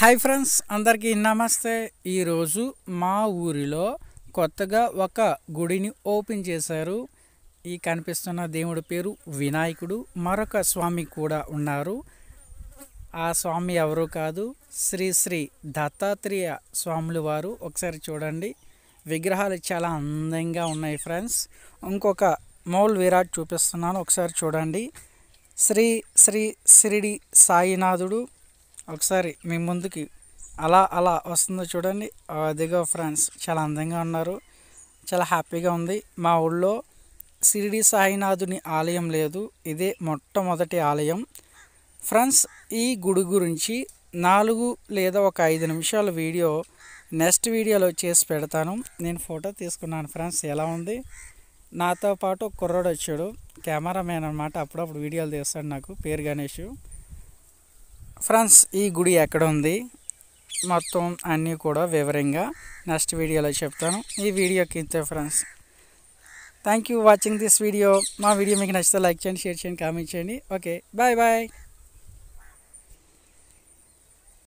hi friends అందరికీ నమస్తే ఈరోజు మా ఊరిలో కొత్తగా ఒక గుడిని ఓపెన్ చేశారు ఈ కనిపిస్తున్న దేవుడి పేరు వినాయకుడు మరొక స్వామి కూడా ఉన్నారు ఆ స్వామి ఎవరు కాదు శ్రీ శ్రీ దత్తాత్రేయ స్వాములు వారు ఒకసారి చూడండి విగ్రహాలు చాలా అందంగా ఉన్నాయి ఫ్రెండ్స్ ఇంకొక మౌల్ విరాట్ చూపిస్తున్నాను ఒకసారి చూడండి శ్రీ శ్రీ షిరిడి సాయినాథుడు ఒకసారి మీ ముందుకి అలా అలా వస్తుందో చూడండి అదిగో ఫ్రెండ్స్ చాలా అందంగా ఉన్నారు చాలా హ్యాపీగా ఉంది మా ఊళ్ళో సిరిడి సాయినాథుని ఆలయం లేదు ఇదే మొట్టమొదటి ఆలయం ఫ్రెండ్స్ ఈ గుడి గురించి నాలుగు లేదా ఒక ఐదు నిమిషాల వీడియో నెక్స్ట్ వీడియోలో చేసి పెడతాను నేను ఫోటో తీసుకున్నాను ఫ్రెండ్స్ ఎలా ఉంది నాతో పాటు కుర్రాడు వచ్చాడు కెమెరామ్యాన్ అనమాట అప్పుడప్పుడు వీడియోలు తీస్తాడు నాకు పేరు గణేష్ ఫ్రెండ్స్ ఈ గుడి ఎక్కడ ఉంది మొత్తం అన్నీ కూడా వివరంగా నెక్స్ట్ వీడియోలో చెప్తాను ఈ వీడియోకి ఇంతే friends thank you watching this video మా వీడియో మీకు నచ్చితే లైక్ చేయండి షేర్ చేయండి కామెంట్ చేయండి ఓకే బాయ్ బాయ్